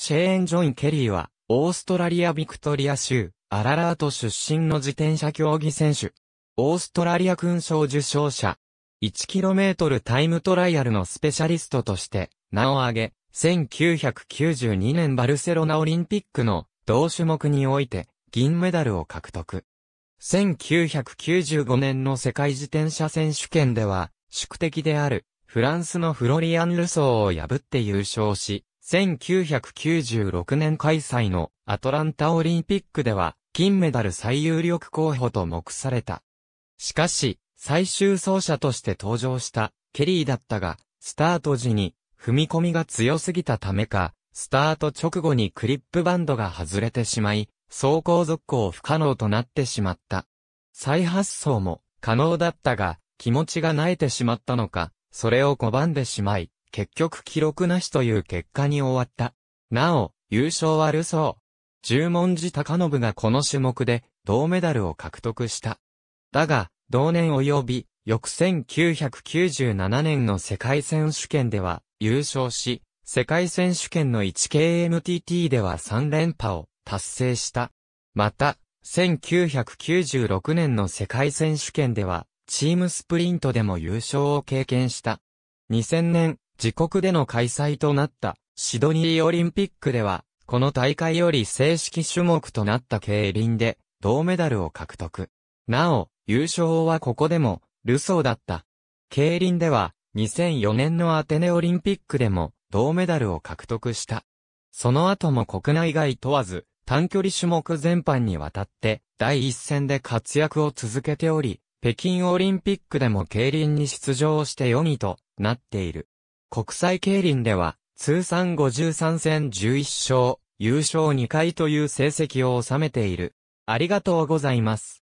シェーン・ジョン・ケリーは、オーストラリア・ビクトリア州、アララート出身の自転車競技選手。オーストラリア勲章受賞者。1km タイムトライアルのスペシャリストとして、名を挙げ、1992年バルセロナオリンピックの同種目において銀メダルを獲得。1995年の世界自転車選手権では宿敵であるフランスのフロリアン・ルソーを破って優勝し、1996年開催のアトランタオリンピックでは金メダル最有力候補と目された。しかし、最終走者として登場したケリーだったが、スタート時に踏み込みが強すぎたためか、スタート直後にクリップバンドが外れてしまい、走行続行不可能となってしまった。再発走も可能だったが、気持ちが慣れてしまったのか、それを拒んでしまい、結局記録なしという結果に終わった。なお、優勝はルソー。十文字高信がこの種目で銅メダルを獲得した。だが、同年及び、翌1997年の世界選手権では優勝し、世界選手権の 1KMTT では3連覇を達成した。また、1996年の世界選手権では、チームスプリントでも優勝を経験した。2000年、自国での開催となったシドニーオリンピックでは、この大会より正式種目となった競輪で銅メダルを獲得。なお、優勝はここでもルソーだった。競輪では2004年のアテネオリンピックでも銅メダルを獲得した。その後も国内外問わず短距離種目全般にわたって第一戦で活躍を続けており、北京オリンピックでも競輪に出場して4位となっている。国際競輪では、通算53戦11勝、優勝2回という成績を収めている。ありがとうございます。